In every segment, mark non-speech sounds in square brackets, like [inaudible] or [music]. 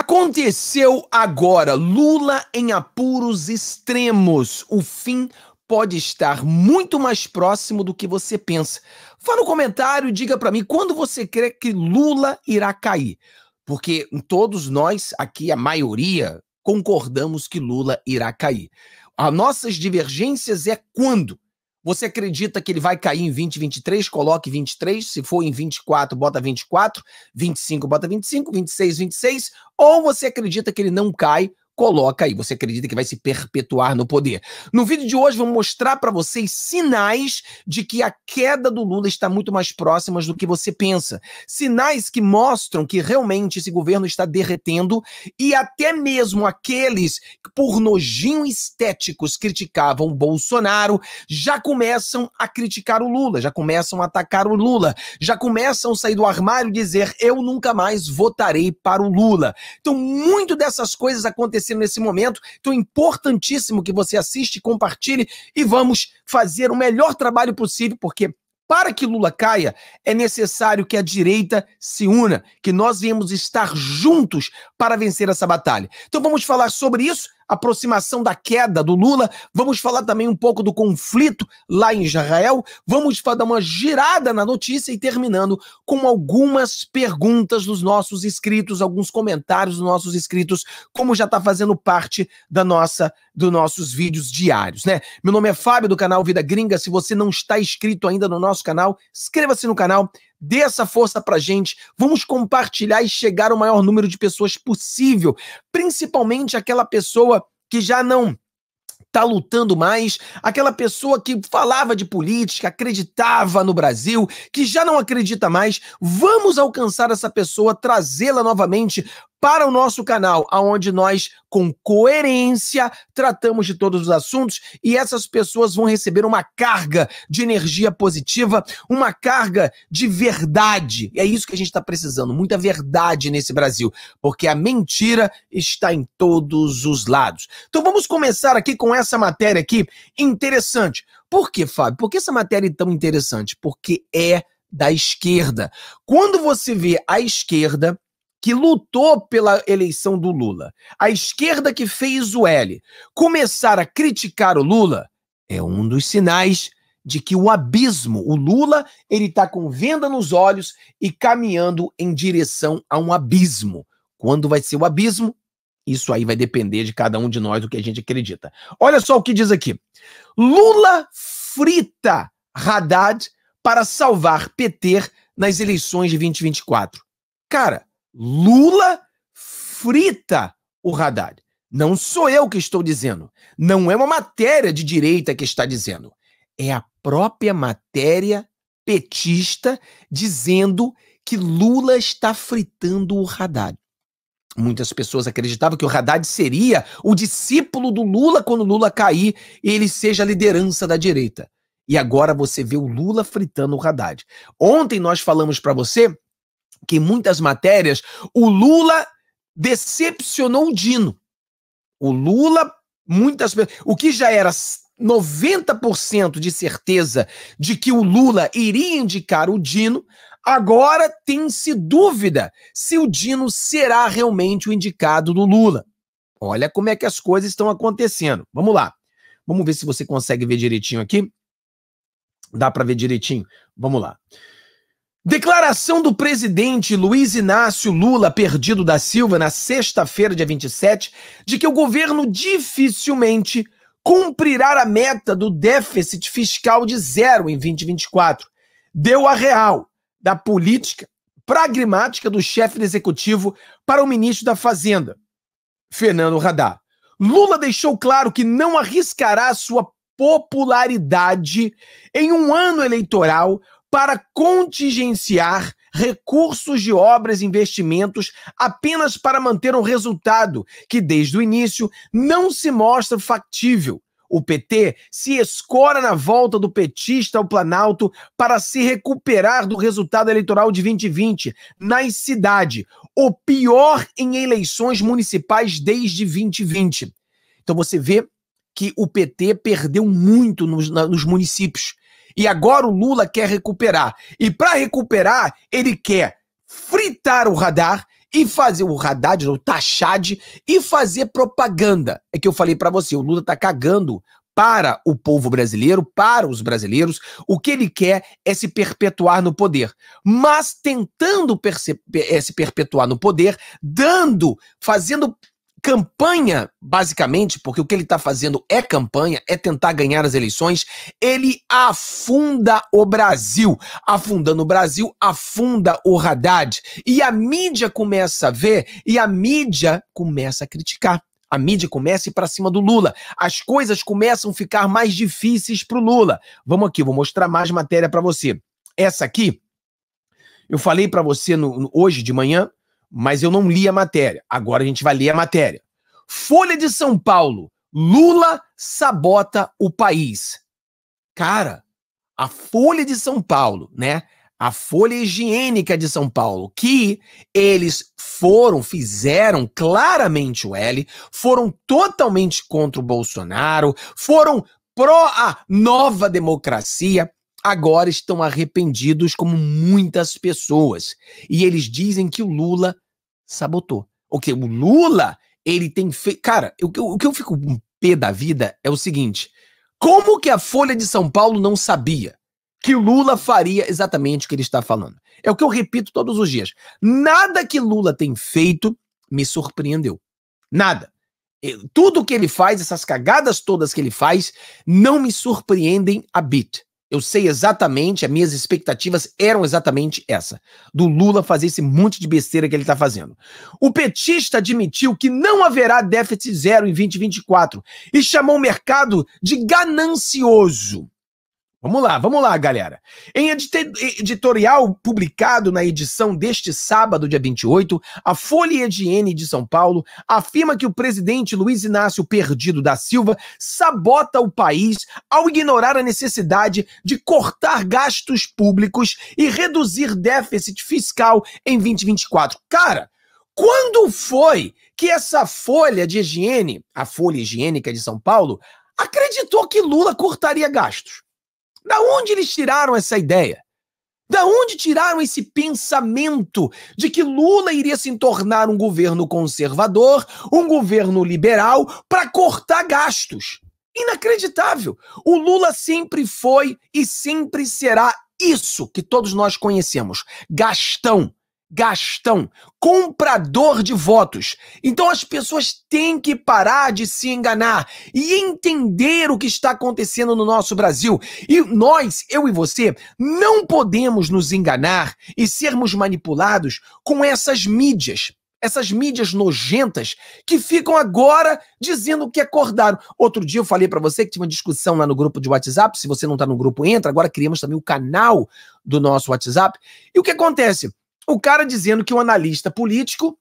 Aconteceu agora. Lula em apuros extremos. O fim pode estar muito mais próximo do que você pensa. Fala no comentário, diga para mim quando você crê que Lula irá cair. Porque todos nós aqui, a maioria, concordamos que Lula irá cair. As nossas divergências é quando. Você acredita que ele vai cair em 2023? Coloque 23. Se for em 24, bota 24. 25, bota 25. 26, 26. Ou você acredita que ele não cai? coloca aí, você acredita que vai se perpetuar no poder. No vídeo de hoje, vamos mostrar para vocês sinais de que a queda do Lula está muito mais próxima do que você pensa. Sinais que mostram que realmente esse governo está derretendo e até mesmo aqueles que, por nojinho estéticos, criticavam Bolsonaro, já começam a criticar o Lula, já começam a atacar o Lula, já começam a sair do armário e dizer: eu nunca mais votarei para o Lula. Então, muito dessas coisas aconteceram acontecendo nesse momento. Então é importantíssimo que você assiste, compartilhe e vamos fazer o melhor trabalho possível, porque para que Lula caia, é necessário que a direita se una, que nós viemos estar juntos para vencer essa batalha. Então vamos falar sobre isso aproximação da queda do Lula, vamos falar também um pouco do conflito lá em Israel, vamos dar uma girada na notícia e terminando com algumas perguntas dos nossos inscritos, alguns comentários dos nossos inscritos, como já está fazendo parte da nossa dos nossos vídeos diários, né? Meu nome é Fábio do canal Vida Gringa. Se você não está inscrito ainda no nosso canal, inscreva-se no canal Dê essa força pra gente. Vamos compartilhar e chegar ao maior número de pessoas possível, principalmente aquela pessoa que já não tá lutando mais, aquela pessoa que falava de política, acreditava no Brasil, que já não acredita mais, vamos alcançar essa pessoa, trazê-la novamente para o nosso canal, aonde nós com coerência tratamos de todos os assuntos e essas pessoas vão receber uma carga de energia positiva, uma carga de verdade. E é isso que a gente está precisando, muita verdade nesse Brasil, porque a mentira está em todos os lados. Então vamos começar aqui com essa matéria aqui interessante. Por que, Fábio? Por que essa matéria é tão interessante? Porque é da esquerda. Quando você vê a esquerda que lutou pela eleição do Lula, a esquerda que fez o L, começar a criticar o Lula, é um dos sinais de que o abismo, o Lula, ele está com venda nos olhos e caminhando em direção a um abismo. Quando vai ser o abismo? Isso aí vai depender de cada um de nós, do que a gente acredita. Olha só o que diz aqui. Lula frita Haddad para salvar PT nas eleições de 2024. Cara, Lula frita o Haddad. Não sou eu que estou dizendo. Não é uma matéria de direita que está dizendo. É a própria matéria petista dizendo que Lula está fritando o Haddad. Muitas pessoas acreditavam que o Haddad seria o discípulo do Lula quando Lula cair e ele seja a liderança da direita. E agora você vê o Lula fritando o Haddad. Ontem nós falamos para você que em muitas matérias o Lula decepcionou o Dino. O Lula, muitas o que já era 90% de certeza de que o Lula iria indicar o Dino, agora tem-se dúvida se o Dino será realmente o indicado do Lula. Olha como é que as coisas estão acontecendo. Vamos lá. Vamos ver se você consegue ver direitinho aqui. Dá para ver direitinho? Vamos lá. Declaração do presidente Luiz Inácio Lula Perdido da Silva na sexta-feira, dia 27, de que o governo dificilmente cumprirá a meta do déficit fiscal de zero em 2024. Deu a real da política pragmática do chefe do executivo para o ministro da Fazenda, Fernando Haddad. Lula deixou claro que não arriscará sua popularidade em um ano eleitoral para contingenciar recursos de obras e investimentos apenas para manter um resultado que, desde o início, não se mostra factível. O PT se escora na volta do petista ao Planalto para se recuperar do resultado eleitoral de 2020 na cidade, o pior em eleições municipais desde 2020. Então você vê que o PT perdeu muito nos, nos municípios. E agora o Lula quer recuperar. E para recuperar, ele quer fritar o radar e fazer o Haddad, o Tachad, e fazer propaganda. É que eu falei para você, o Lula tá cagando para o povo brasileiro, para os brasileiros, o que ele quer é se perpetuar no poder. Mas tentando é se perpetuar no poder, dando, fazendo campanha, basicamente, porque o que ele está fazendo é campanha, é tentar ganhar as eleições, ele afunda o Brasil. Afundando o Brasil, afunda o Haddad. E a mídia começa a ver e a mídia começa a criticar. A mídia começa a ir para cima do Lula. As coisas começam a ficar mais difíceis para o Lula. Vamos aqui, vou mostrar mais matéria para você. Essa aqui, eu falei para você no, hoje de manhã, mas eu não li a matéria. Agora a gente vai ler a matéria. Folha de São Paulo. Lula sabota o país. Cara, a Folha de São Paulo, né? A Folha Higiênica de São Paulo, que eles foram, fizeram claramente o L, foram totalmente contra o Bolsonaro, foram pró a nova democracia, agora estão arrependidos como muitas pessoas. E eles dizem que o Lula sabotou. O que? O Lula, ele tem feito. Cara, o que, eu, o que eu fico um pé da vida é o seguinte: como que a Folha de São Paulo não sabia? que Lula faria exatamente o que ele está falando. É o que eu repito todos os dias. Nada que Lula tem feito me surpreendeu. Nada. tudo que ele faz, essas cagadas todas que ele faz, não me surpreendem a bit. Eu sei exatamente, as minhas expectativas eram exatamente essa, do Lula fazer esse monte de besteira que ele está fazendo. O petista admitiu que não haverá déficit zero em 2024 e chamou o mercado de ganancioso. Vamos lá, vamos lá, galera. Em editorial publicado na edição deste sábado, dia 28, a Folha de N de São Paulo afirma que o presidente Luiz Inácio Perdido da Silva sabota o país ao ignorar a necessidade de cortar gastos públicos e reduzir déficit fiscal em 2024. Cara, quando foi que essa folha de higiene, a Folha Higiênica de São Paulo, acreditou que Lula cortaria gastos? Da onde eles tiraram essa ideia? Da onde tiraram esse pensamento de que Lula iria se tornar um governo conservador, um governo liberal, para cortar gastos? Inacreditável! O Lula sempre foi e sempre será isso que todos nós conhecemos: gastão, Gastão, comprador de votos. Então as pessoas têm que parar de se enganar e entender o que está acontecendo no nosso Brasil. E nós, eu e você, não podemos nos enganar e sermos manipulados com essas mídias. Essas mídias nojentas que ficam agora dizendo que acordaram. Outro dia eu falei para você que tinha uma discussão lá no grupo de WhatsApp. Se você não tá no grupo, entra. Agora criamos também o canal do nosso WhatsApp. E o que acontece? O cara dizendo que o analista político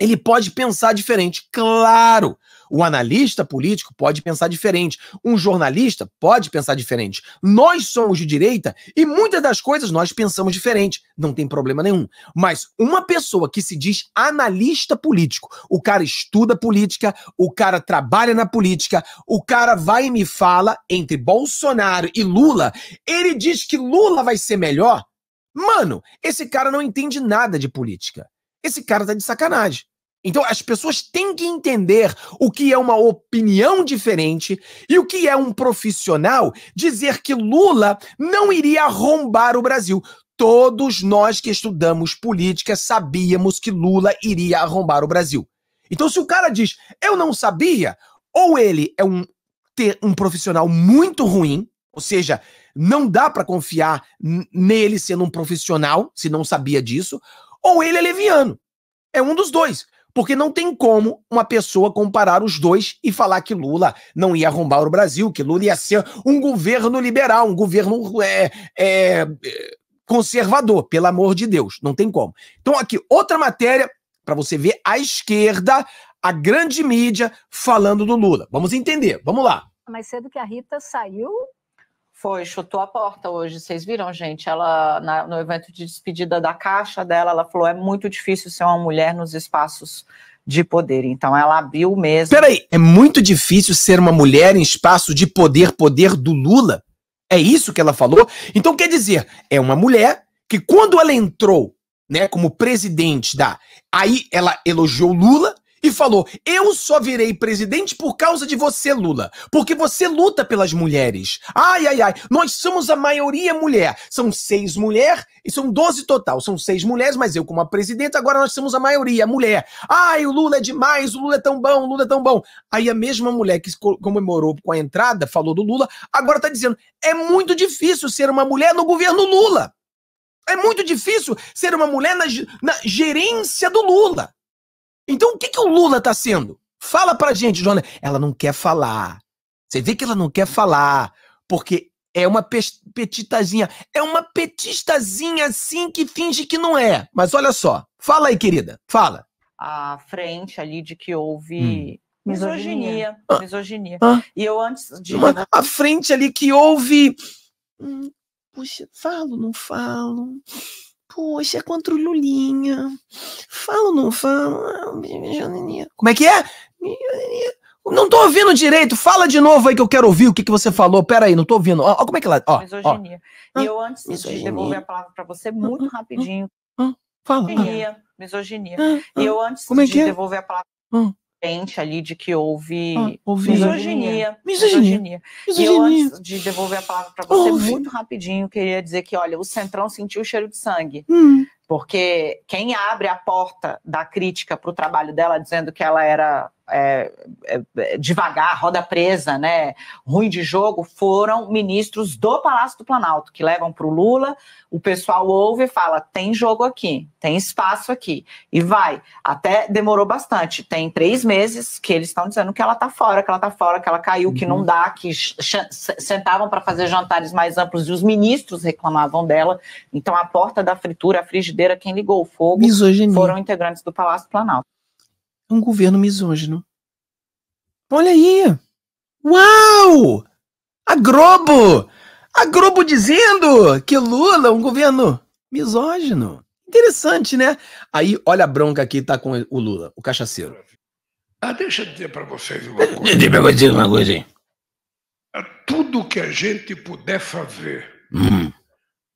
ele pode pensar diferente. Claro, o analista político pode pensar diferente, um jornalista pode pensar diferente. Nós somos de direita e muitas das coisas nós pensamos diferente, não tem problema nenhum. Mas uma pessoa que se diz analista político, o cara estuda política, o cara trabalha na política, o cara vai e me fala entre Bolsonaro e Lula, ele diz que Lula vai ser melhor Mano, esse cara não entende nada de política. Esse cara tá de sacanagem. Então as pessoas têm que entender o que é uma opinião diferente e o que é um profissional dizer que Lula não iria arrombar o Brasil. Todos nós que estudamos política sabíamos que Lula iria arrombar o Brasil. Então, se o cara diz eu não sabia, ou ele é um, ter, um profissional muito ruim, ou seja, não dá para confiar nele sendo um profissional, se não sabia disso, ou ele é leviano. É um dos dois. Porque não tem como uma pessoa comparar os dois e falar que Lula não ia arrombar o Brasil, que Lula ia ser um governo liberal, um governo é, é, conservador, pelo amor de Deus. Não tem como. Então, aqui, outra matéria para você ver a esquerda, a grande mídia falando do Lula. Vamos entender, vamos lá. Mais cedo que a Rita saiu foi, chutou a porta hoje. Vocês viram, gente? Ela, na, no evento de despedida da caixa dela, ela falou: é muito difícil ser uma mulher nos espaços de poder. Então ela abriu mesmo. Peraí, é muito difícil ser uma mulher em espaço de poder, poder do Lula? É isso que ela falou? Então quer dizer, é uma mulher que quando ela entrou, né, como presidente da. Aí ela elogiou Lula, e falou: Eu só virei presidente por causa de você, Lula, porque você luta pelas mulheres. Ai, ai, ai, nós somos a maioria mulher. São seis mulheres e são doze total. São seis mulheres, mas eu, como a presidenta, agora nós somos a maioria, a mulher. Ai, o Lula é demais, o Lula é tão bom, o Lula é tão bom. Aí a mesma mulher que comemorou com a entrada, falou do Lula, agora tá dizendo: é muito difícil ser uma mulher no governo Lula. É muito difícil ser uma mulher na, na gerência do Lula. Então o que, que o Lula tá sendo? Fala pra gente, Jonas. Ela não quer falar. Você vê que ela não quer falar, porque é uma petitazinha. É uma petistazinha assim que finge que não é. Mas olha só. Fala aí, querida. Fala. A frente ali de que houve hum. misoginia. Ah, misoginia. Ah, e eu antes de. Uma, a frente ali que houve. Hum, puxa, falo, não falo. Poxa, é contra o Lulinha. Fala ou não fala? Como é que é? Não tô ouvindo direito. Fala de novo aí que eu quero ouvir o que, que você falou. Pera aí, não tô ouvindo. Ó, ó como é que lá? Ó, misoginia. Ó. E eu, antes misoginia. de devolver a palavra para você, muito rapidinho. Fala. Misoginia. misoginia. E eu, antes é de é? devolver a palavra. Hum ali de que houve, ah, misoginia, misoginia. Misoginia. misoginia. E eu, antes de devolver a palavra para você, houve. muito rapidinho, queria dizer que, olha, o Centrão sentiu o cheiro de sangue. Hum. Porque quem abre a porta da crítica para o trabalho dela, dizendo que ela era é, é, é, devagar, roda presa, né, ruim de jogo, foram ministros do Palácio do Planalto, que levam para o Lula, o pessoal ouve e fala: tem jogo aqui, tem espaço aqui, e vai. Até demorou bastante, tem três meses que eles estão dizendo que ela está fora, que ela está fora, que ela caiu, uhum. que não uhum. dá, que sentavam para fazer jantares mais amplos e os ministros reclamavam dela. Então, a porta da fritura, a frigideira, quem ligou o fogo Misoginia. foram integrantes do Palácio do Planalto um governo misógino. Olha aí! Uau! A Globo! A Globo dizendo que Lula é um governo misógino. Interessante, né? Aí, olha a bronca que tá com o Lula, o cachaceiro. Ah, deixa eu dizer para [laughs] vocês uma coisa. Deixa eu dizer uma coisa, hein? É tudo que a gente puder fazer hum.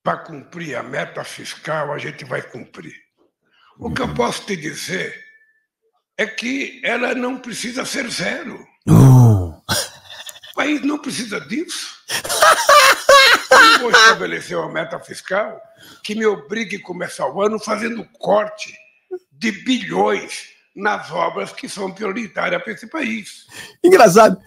para cumprir a meta fiscal, a gente vai cumprir. O que eu posso te dizer é que ela não precisa ser zero. Uh. O país não precisa disso. [laughs] Eu vou estabelecer uma meta fiscal que me obrigue a começar o ano fazendo corte de bilhões nas obras que são prioritárias para esse país. Engraçado.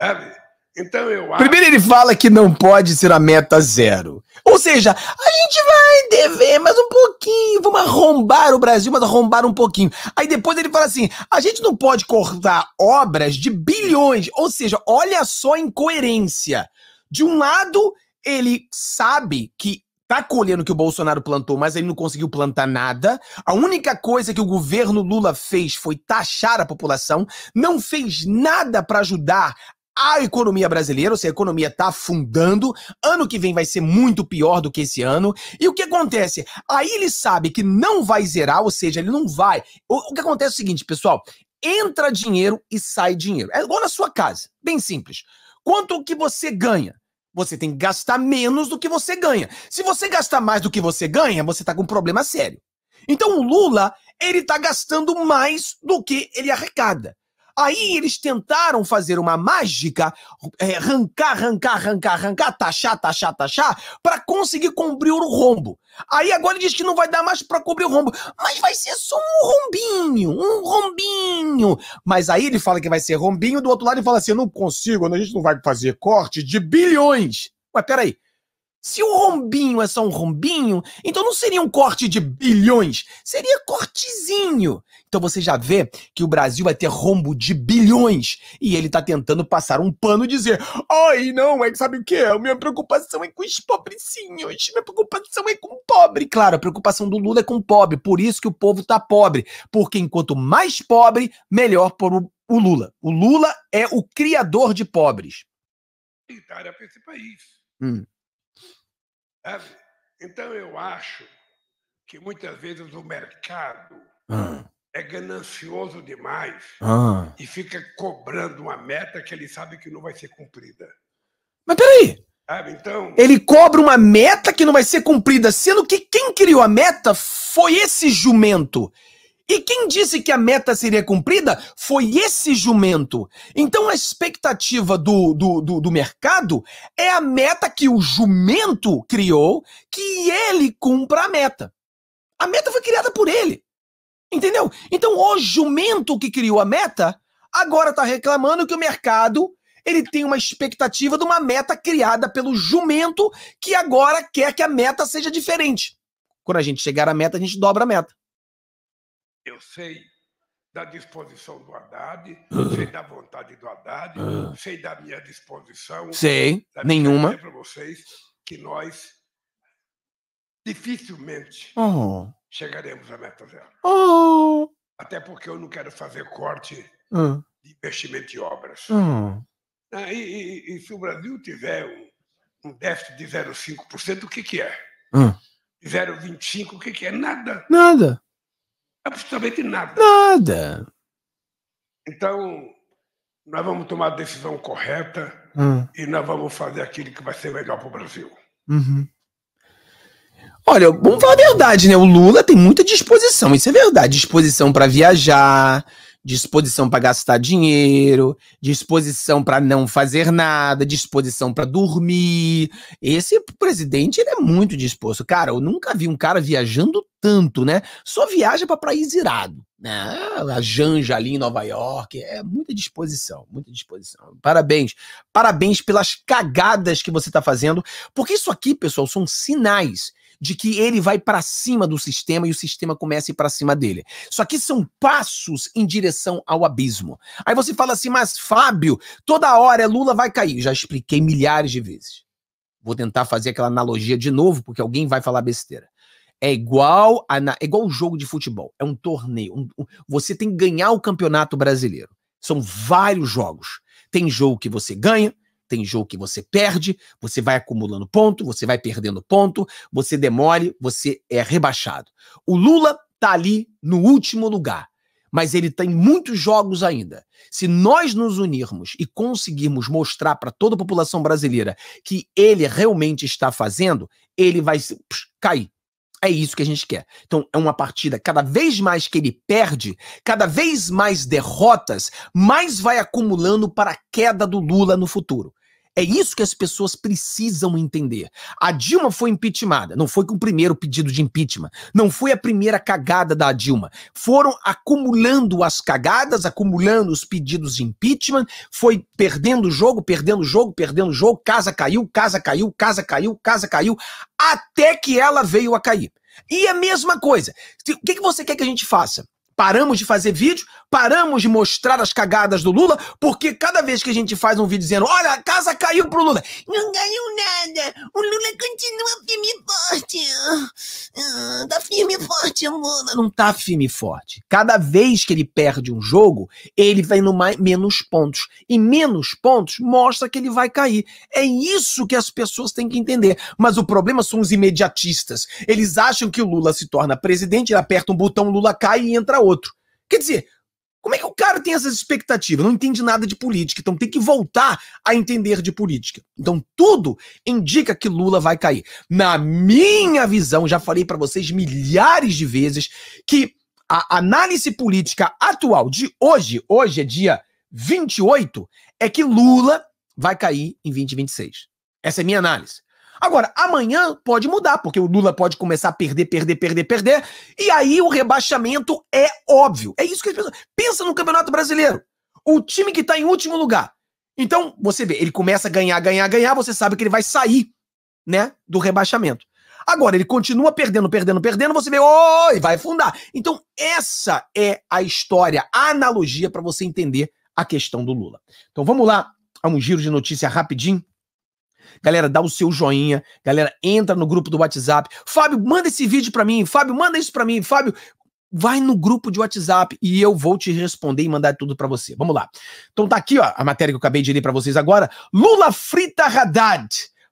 Sabe? Então eu acho... Primeiro ele fala que não pode ser a meta zero. Ou seja, a gente vai dever mais um pouquinho, vamos arrombar o Brasil, mas arrombar um pouquinho. Aí depois ele fala assim: a gente não pode cortar obras de bilhões. Ou seja, olha só a incoerência. De um lado, ele sabe que tá colhendo o que o Bolsonaro plantou, mas ele não conseguiu plantar nada. A única coisa que o governo Lula fez foi taxar a população, não fez nada para ajudar a economia brasileira, ou seja, a economia está afundando, ano que vem vai ser muito pior do que esse ano. E o que acontece? Aí ele sabe que não vai zerar, ou seja, ele não vai. O, que acontece é o seguinte, pessoal: entra dinheiro e sai dinheiro. É igual na sua casa, bem simples. Quanto que você ganha? Você tem que gastar menos do que você ganha. Se você gastar mais do que você ganha, você está com um problema sério. Então o Lula, ele está gastando mais do que ele arrecada. Aí eles tentaram fazer uma mágica, é, arrancar, arrancar, arrancar, arrancar, taxar, taxar, taxar, para conseguir cobrir o rombo. Aí agora ele diz que não vai dar mais para cobrir o rombo. Mas vai ser só um rombinho, um rombinho. Mas aí ele fala que vai ser rombinho, do outro lado ele fala assim: eu não consigo, a gente não vai fazer corte de bilhões. Mas peraí, se o rombinho é só um rombinho, então não seria um corte de bilhões, seria cortezinho. Então você já vê que o Brasil vai ter rombo de bilhões e ele tá tentando passar um pano e dizer: "Ai, não, é que sabe o que? A minha preocupação é com os pobrecinhos, minha preocupação é com o pobre". Claro, a preocupação do Lula é com o pobre, por isso que o povo tá pobre, porque enquanto mais pobre, melhor para o Lula. O Lula é o criador de pobres. Para esse país. Hum. Então eu acho que muitas vezes o mercado ah. é ganancioso demais ah. e fica cobrando uma meta que ele sabe que não vai ser cumprida. Mas peraí! Sabe, então... Ele cobra uma meta que não vai ser cumprida, sendo que quem criou a meta foi esse jumento. E quem disse que a meta seria cumprida foi esse jumento. Então a expectativa do, do, do, do mercado é a meta que o jumento criou, que ele cumpra a meta. A meta foi criada por ele. Entendeu? Então o jumento que criou a meta agora está reclamando que o mercado ele tem uma expectativa de uma meta criada pelo jumento que agora quer que a meta seja diferente. Quando a gente chegar à meta, a gente dobra a meta. Eu sei da disposição do Haddad, uhum. sei da vontade do Haddad, uhum. sei da minha disposição. Sei, nenhuma. para vocês que nós dificilmente oh. chegaremos à meta zero. Oh. Até porque eu não quero fazer corte oh. de investimento em obras. Hum. Ah, e, e, e, se o Brasil tiver um, um déficit de 0,5%, o que, que é? Hum. 0,25%, o que, que é? Nada. Nada. Absolutamente nada. Nada. Então, nós vamos tomar a decisão correta hum. e nós vamos fazer aquilo que vai ser melhor para o Brasil. Uhum. Olha, vamos falar a verdade, né? O Lula tem muita disposição, isso é verdade. Disposição para viajar, disposição para gastar dinheiro, disposição para não fazer nada, disposição para dormir. Esse presidente ele é muito disposto. Cara, eu nunca vi um cara viajando tanto, né? Só viaja para país irado, né? A Janja ali em Nova York, é muita disposição, muita disposição. Parabéns. Parabéns pelas cagadas que você tá fazendo, porque isso aqui, pessoal, são sinais de que ele vai para cima do sistema e o sistema começa a ir para cima dele. Isso aqui são passos em direção ao abismo. Aí você fala assim, mas Fábio, toda hora é Lula vai cair. Já expliquei milhares de vezes. Vou tentar fazer aquela analogia de novo, porque alguém vai falar besteira. É igual a, é igual o jogo de futebol, é um torneio. Um, um, você tem que ganhar o campeonato brasileiro. São vários jogos. Tem jogo que você ganha, tem jogo que você perde, você vai acumulando ponto, você vai perdendo ponto, você demore, você é rebaixado. O Lula tá ali no último lugar, mas ele tem muitos jogos ainda. Se nós nos unirmos e conseguirmos mostrar para toda a população brasileira que ele realmente está fazendo, ele vai cair. É isso que a gente quer. Então, é uma partida cada vez mais que ele perde, cada vez mais derrotas, mais vai acumulando para a queda do Lula no futuro. É isso que as pessoas precisam entender. A Dilma foi impeachmentada, não foi com o primeiro pedido de impeachment, não foi a primeira cagada da Dilma. Foram acumulando as cagadas, acumulando os pedidos de impeachment, foi perdendo o jogo, perdendo o jogo, perdendo o jogo, casa caiu, casa caiu, casa caiu, casa caiu, até que ela veio a cair. E a mesma coisa. O que, que você quer que a gente faça? Paramos de fazer vídeo, paramos de mostrar as cagadas do Lula, porque cada vez que a gente faz um vídeo dizendo, olha, a casa caiu pro Lula, não ganhou nada, o Lula continua firme e forte, ah, tá firme e forte, Lula. Não tá firme e forte. Cada vez que ele perde um jogo, ele vai no mais, menos pontos, e menos pontos mostra que ele vai cair. É isso que as pessoas têm que entender. Mas o problema são os imediatistas. Eles acham que o Lula se torna presidente, ele aperta um botão, Lula cai e entra outro. Quer dizer, cara tem essas expectativas, não entende nada de política, então tem que voltar a entender de política. Então tudo indica que Lula vai cair. Na minha visão, já falei para vocês milhares de vezes que a análise política atual de hoje, hoje é dia 28, é que Lula vai cair em 2026. Essa é minha análise. Agora, amanhã pode mudar, porque o Lula pode começar a perder, perder, perder, perder, e aí o rebaixamento é óbvio. É isso que as pessoas. Pensa no Campeonato Brasileiro. O time que está em último lugar. Então, você vê, ele começa a ganhar, ganhar, ganhar, você sabe que ele vai sair, né, do rebaixamento. Agora, ele continua perdendo, perdendo, perdendo, você vê, oi, vai afundar. Então, essa é a história, a analogia para você entender a questão do Lula. Então, vamos lá a um giro de notícia rapidinho. Galera, dá o seu joinha. Galera, entra no grupo do WhatsApp. Fábio, manda esse vídeo para mim. Fábio, manda isso para mim. Fábio, vai no grupo de WhatsApp e eu vou te responder e mandar tudo para você. Vamos lá. Então tá aqui, ó, a matéria que eu acabei de ler para vocês agora. Lula frita Haddad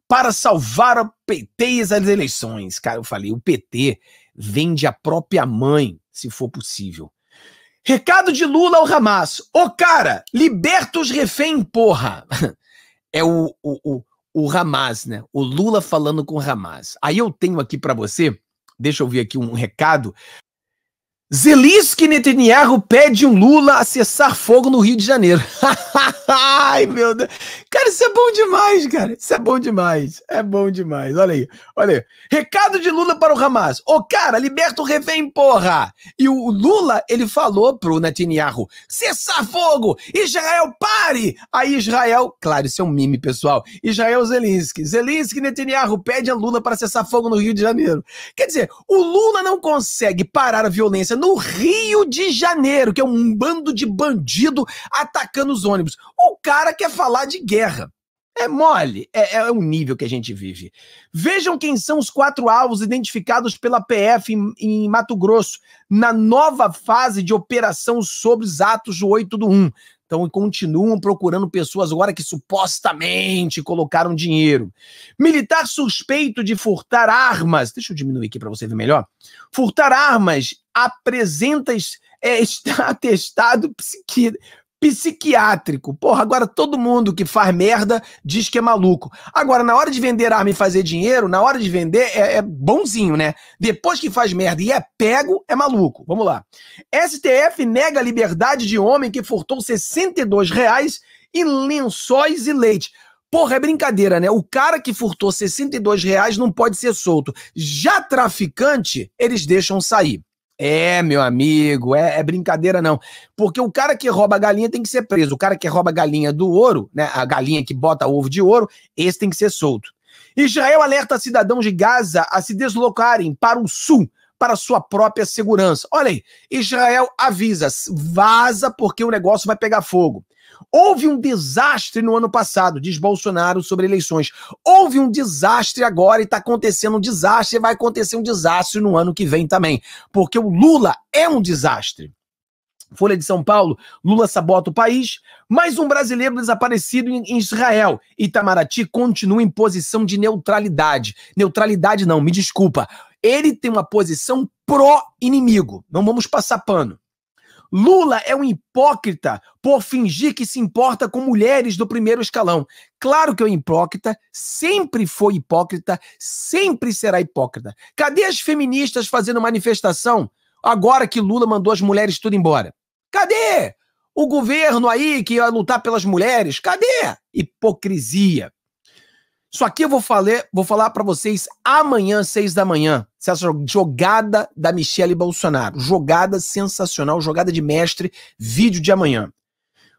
para salvar o PT e as eleições. Cara, eu falei, o PT vende a própria mãe, se for possível. Recado de Lula ao Hamas. Ô, cara, liberta os refém, porra. [laughs] É o, o, o Hamas, né? O Lula falando com o Hamas. Aí eu tenho aqui para você, deixa eu ver aqui um recado Zelensky Netanyahu pede um Lula a cessar fogo no Rio de Janeiro. [laughs] Ai, meu Deus. Cara, isso é bom demais, cara. Isso é bom demais. É bom demais. Olha aí, olha aí. Recado de Lula para o Hamas. Ô, cara, liberta o refém, porra. E o Lula, ele falou pro Netanyahu, cessar fogo, Israel, pare. Aí Israel, claro, isso é um mime, pessoal. Israel Zelinsky. Zelinsky Netanyahu pede a Lula para cessar fogo no Rio de Janeiro. Quer dizer, o Lula não consegue parar a violência polícia no Rio de Janeiro, que é um bando de bandido atacando os ônibus. O cara quer falar de guerra. É mole, é, é um nível que a gente vive. Vejam quem são os quatro alvos identificados pela PF em, em Mato Grosso, na nova fase de operação sobre os atos do 8 do 1. Então, continuam procurando pessoas agora que supostamente colocaram dinheiro. Militar suspeito de furtar armas. Deixa eu diminuir aqui para você ver melhor. Furtar armas apresenta é, [laughs] atestado psiqui, psiquiátrico. Porra, agora todo mundo que faz merda diz que é maluco. Agora, na hora de vender arma e fazer dinheiro, na hora de vender é, é bonzinho, né? Depois que faz merda e é pego, é maluco. Vamos lá. STF nega a liberdade de homem que furtou 62 reais em lençóis e leite. Porra, é brincadeira, né? O cara que furtou 62 reais não pode ser solto. Já traficante, eles deixam sair. É, meu amigo, é, é, brincadeira não. Porque o cara que rouba a galinha tem que ser preso. O cara que rouba a galinha do ouro, né, a galinha que bota ovo de ouro, esse tem que ser solto. Israel alerta cidadãos de Gaza a se deslocarem para o sul para sua própria segurança. Olha aí, Israel avisa, vaza porque o negócio vai pegar fogo. Houve um desastre no ano passado, diz Bolsonaro sobre eleições. Houve um desastre agora e está acontecendo um desastre e vai acontecer um desastre no ano que vem também. Porque o Lula é um desastre. Folha de São Paulo, Lula sabota o país. Mais um brasileiro desaparecido em Israel. Itamaraty continua em posição de neutralidade. Neutralidade não, me desculpa. Ele tem uma posição pró-inimigo. Não vamos passar pano. Lula é um hipócrita por fingir que se importa com mulheres do primeiro escalão. Claro que é um hipócrita, sempre foi hipócrita, sempre será hipócrita. Cadê as feministas fazendo manifestação agora que Lula mandou as mulheres tudo embora? Cadê? O governo aí que ia lutar pelas mulheres, cadê? Hipocrisia. Isso aqui eu vou, falar, vou falar para vocês amanhã, seis da manhã. Essa jogada da Michelle Bolsonaro. Jogada sensacional, jogada de mestre, vídeo de amanhã.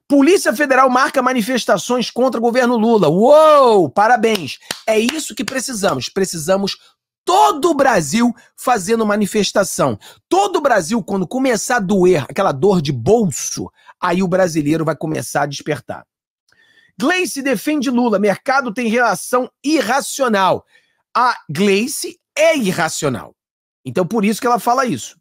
Polícia Federal marca manifestações contra o governo Lula. Uou! Parabéns! É isso que precisamos. Precisamos todo o Brasil fazendo manifestação. Todo o Brasil, quando começar a doer aquela dor de bolso, aí o brasileiro vai começar a despertar. Gleice defende Lula. Mercado tem relação irracional. A Gleice é irracional. Então, por isso que ela fala isso.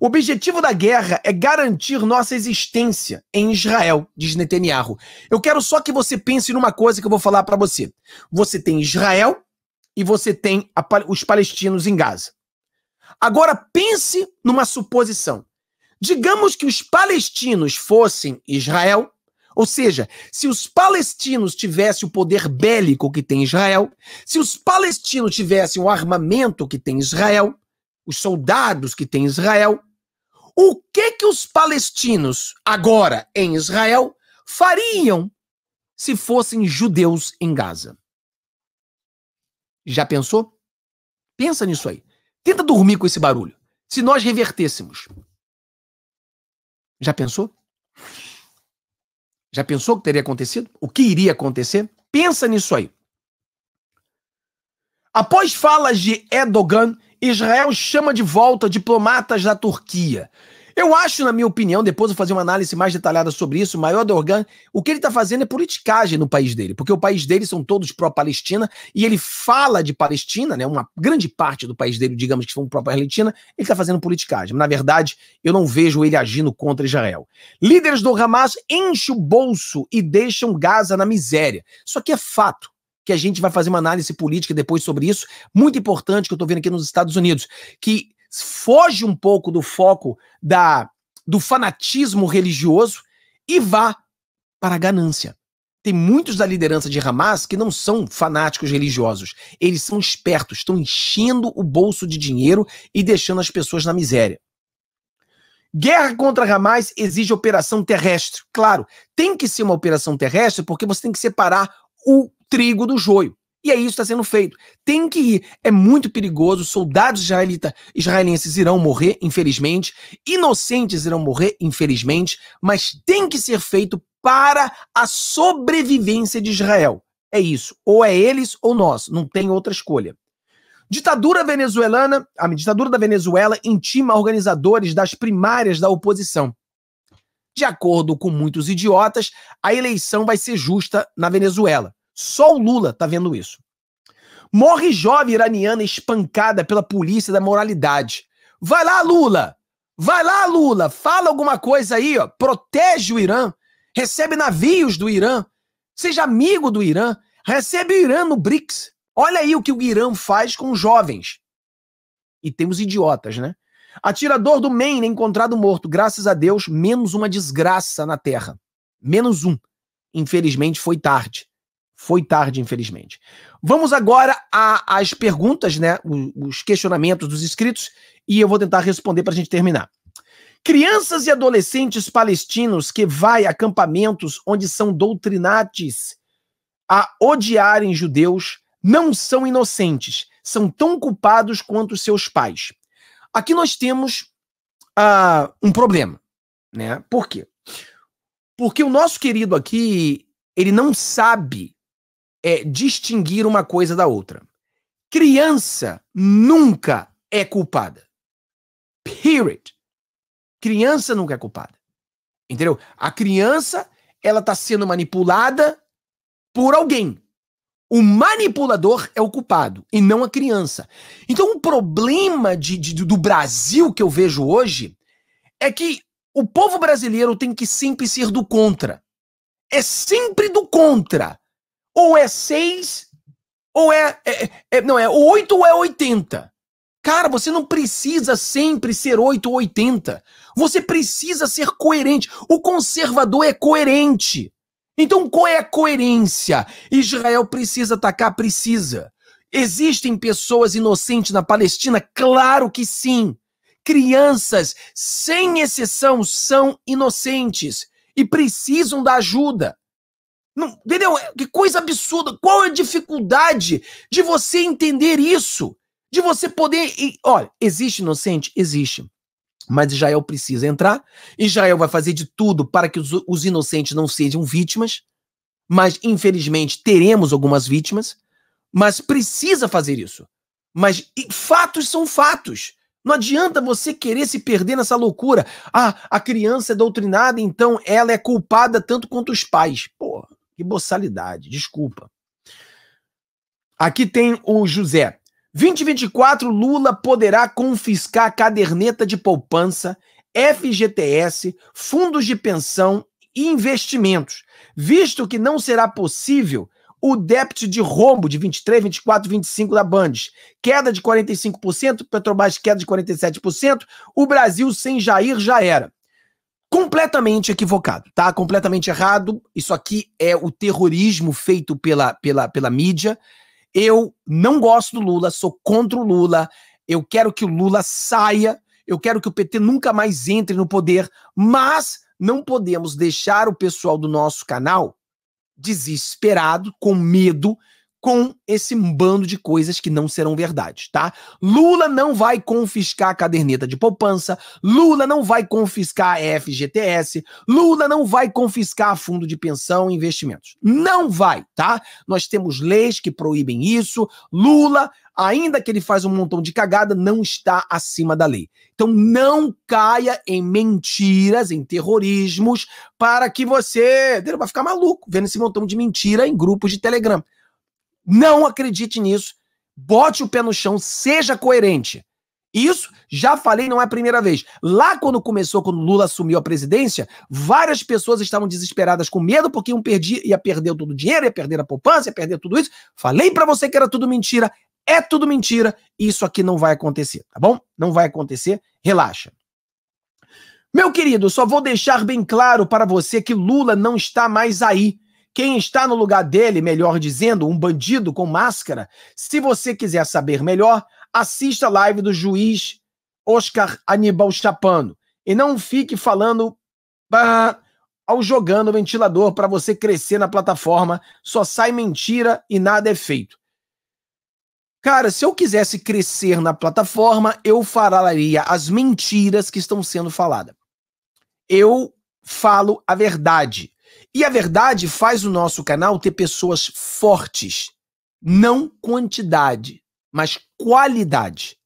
O objetivo da guerra é garantir nossa existência em Israel, diz Netanyahu. Eu quero só que você pense numa coisa que eu vou falar para você. Você tem Israel e você tem a, os palestinos em Gaza. Agora pense numa suposição. Digamos que os palestinos fossem Israel ou seja, se os palestinos tivessem o poder bélico que tem Israel, se os palestinos tivessem o armamento que tem Israel, os soldados que tem Israel, o que que os palestinos agora em Israel fariam se fossem judeus em Gaza? Já pensou? Pensa nisso aí. Tenta dormir com esse barulho. Se nós revertêssemos. Já pensou? Já pensou o que teria acontecido? O que iria acontecer? Pensa nisso aí. Após falas de Erdogan, Israel chama de volta diplomatas da Turquia eu acho, na minha opinião, depois eu vou fazer uma análise mais detalhada sobre isso, o maior Dorgan, o que ele está fazendo é politicagem no país dele, porque o país dele são todos pró-Palestina, e ele fala de Palestina, né, uma grande parte do país dele, digamos que são pró-Palestina, ele está fazendo politicagem. Na verdade, eu não vejo ele agindo contra Israel. Líderes do Hamas enchem o bolso e deixam Gaza na miséria. Isso aqui é fato que a gente vai fazer uma análise política depois sobre isso, muito importante que eu estou vendo aqui nos Estados Unidos, que foge um pouco do foco da do fanatismo religioso e vá para a ganância. Tem muitos da liderança de Hamas que não são fanáticos religiosos. Eles são espertos, estão enchendo o bolso de dinheiro e deixando as pessoas na miséria. Guerra contra Hamas exige operação terrestre. Claro, tem que ser uma operação terrestre porque você tem que separar o trigo do joio. E aí isso está sendo feito. Tem que ir. É muito perigoso. Soldados israelita, israelenses irão morrer, infelizmente. Inocentes irão morrer, infelizmente. Mas tem que ser feito para a sobrevivência de Israel. É isso. Ou é eles ou nós. Não tem outra escolha. Ditadura venezuelana, a ditadura da Venezuela intima organizadores das primárias da oposição. De acordo com muitos idiotas, a eleição vai ser justa na Venezuela. Só o Lula tá vendo isso. Morre jovem iraniana espancada pela polícia da moralidade. Vai lá, Lula! Vai lá, Lula! Fala alguma coisa aí, ó. Protege o Irã. Recebe navios do Irã. Seja amigo do Irã. Recebe o Irã no BRICS. Olha aí o que o Irã faz com os jovens. E temos idiotas, né? Atirador do Maine encontrado morto. Graças a Deus, menos uma desgraça na Terra. Menos um. Infelizmente foi tarde. Foi tarde, infelizmente. Vamos agora às perguntas, né? Os questionamentos dos inscritos, e eu vou tentar responder para a gente terminar. Crianças e adolescentes palestinos que vai a acampamentos onde são doutrinates a odiarem judeus não são inocentes, são tão culpados quanto seus pais. Aqui nós temos uh, um problema, né? Por quê? Porque o nosso querido aqui, ele não sabe é, distinguir uma coisa da outra. Criança nunca é culpada. Period. Criança nunca é culpada. Entendeu? A criança, ela tá sendo manipulada por alguém. O manipulador é o culpado e não a criança. Então, o problema de, de, do Brasil que eu vejo hoje é que o povo brasileiro tem que sempre ser do contra. É sempre do contra ou é 6, ou é, é, é, é, Não, é 8 ou é 80. Cara, você não precisa sempre ser 8 ou 80. Você precisa ser coerente. O conservador é coerente. Então, qual é a coerência? Israel precisa atacar? Precisa. Existem pessoas inocentes na Palestina? Claro que sim. Crianças, sem exceção, são inocentes e precisam da ajuda. Não, entendeu? É, que coisa absurda. Qual é a dificuldade de você entender isso? De você poder. E, olha, existe inocente? Existe. Mas Israel precisa entrar. Israel vai fazer de tudo para que os, os inocentes não sejam vítimas. Mas, infelizmente, teremos algumas vítimas. Mas precisa fazer isso. Mas fatos são fatos. Não adianta você querer se perder nessa loucura. Ah, a criança é doutrinada, então ela é culpada tanto quanto os pais. Porra. Que boçalidade, desculpa. Aqui tem o José. 2024, Lula poderá confiscar caderneta de poupança, FGTS, fundos de pensão e investimentos, visto que não será possível o débito de rombo de 23, 24, 25 da Bandes, queda de 45%, Petrobras queda de 47%, o Brasil sem Jair já era completamente equivocado, tá? Completamente errado. Isso aqui é o terrorismo feito pela, pela, pela mídia. Eu não gosto do Lula, sou contra o Lula. Eu quero que o Lula saia. Eu quero que o PT nunca mais entre no poder, mas não podemos deixar o pessoal do nosso canal desesperado, com medo com esse bando de coisas que não serão verdade, tá? Lula não vai confiscar a caderneta de poupança, Lula não vai confiscar a FGTS, Lula não vai confiscar fundo de pensão e investimentos. Não vai, tá? Nós temos leis que proíbem isso. Lula, ainda que ele faz um montão de cagada, não está acima da lei. Então não caia em mentiras, em terrorismos, para que você vai ficar maluco vendo esse montão de mentira em grupos de Telegram. Não acredite nisso. Bote o pé no chão, seja coerente. Isso já falei, não é a primeira vez. Lá quando começou, quando Lula assumiu a presidência, várias pessoas estavam desesperadas com medo porque iam perder, ia perder todo o dinheiro, ia perder a poupança, ia perder tudo isso. Falei para você que era tudo mentira. É tudo mentira. Isso aqui não vai acontecer, tá bom? Não vai acontecer. Relaxa. Meu querido, só vou deixar bem claro para você que Lula não está mais aí quem está no lugar dele, melhor dizendo, um bandido com máscara. Se você quiser saber melhor, assista a live do juiz Oscar Aníbal Chapano e não fique falando bah, ao jogando o ventilador para você crescer na plataforma. Só sai mentira e nada é feito. Cara, se eu quisesse crescer na plataforma, eu falaria as mentiras que estão sendo faladas. Eu falo a verdade. E a verdade faz o nosso canal ter pessoas fortes, não quantidade, mas qualidade.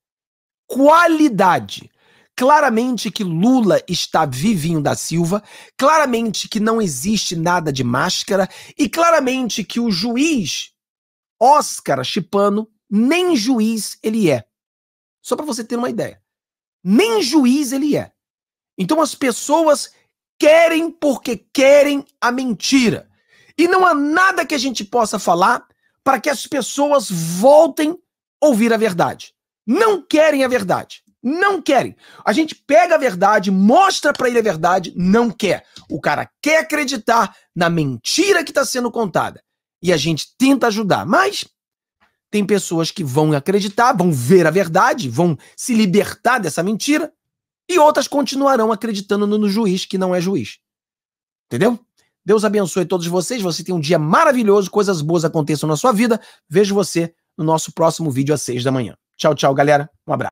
Qualidade. Claramente que Lula está vivinho da Silva, claramente que não existe nada de máscara e claramente que o juiz Oscar Chipano nem juiz ele é. Só para você ter uma ideia. Nem juiz ele é. Então as pessoas querem porque querem a mentira. E não há nada que a gente possa falar para que as pessoas voltem a ouvir a verdade. Não querem a verdade. Não querem. A gente pega a verdade, mostra para ele a verdade, não quer. O cara quer acreditar na mentira que está sendo contada. E a gente tenta ajudar, mas tem pessoas que vão acreditar, vão ver a verdade, vão se libertar dessa mentira e outras continuarão acreditando no juiz que não é juiz. Entendeu? Deus abençoe todos vocês. Você tem um dia maravilhoso, coisas boas aconteçam na sua vida. Vejo você no nosso próximo vídeo às seis da manhã. Tchau, tchau, galera. Um abraço.